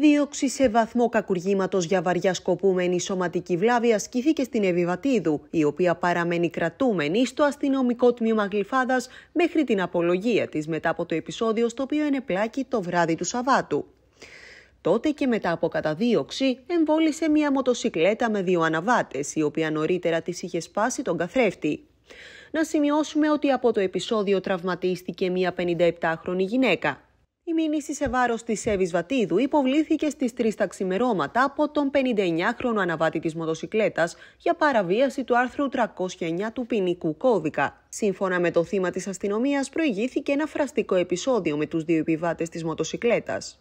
Δίωξη σε βαθμό κακουργήματος για βαριά σκοπούμενη σωματική βλάβη ασκήθηκε στην Εβιβατίδου, η οποία παραμένει κρατούμενη στο αστυνομικό τμήμα Γλυφάδας μέχρι την απολογία της μετά από το επεισόδιο στο οποίο ενεπλάκει το βράδυ του Σαββάτου. Τότε και μετά από καταδίωξη, εμβόλησε μία μοτοσυκλέτα με δύο αναβάτες, η οποία νωρίτερα της είχε σπάσει τον καθρέφτη. Να σημειώσουμε ότι από το επεισόδιο τραυματίστηκε μία 57χρονη γυναίκα μήνυση σε βάρος της Εύης Βατίδου υποβλήθηκε στις 3 τα ξημερώματα από τον 59χρονο αναβάτη της μοτοσυκλέτας για παραβίαση του άρθρου 309 του ποινικού κώδικα. Σύμφωνα με το θύμα της αστυνομίας, προηγήθηκε ένα φραστικό επεισόδιο με τους δύο επιβάτες της μοτοσυκλέτας.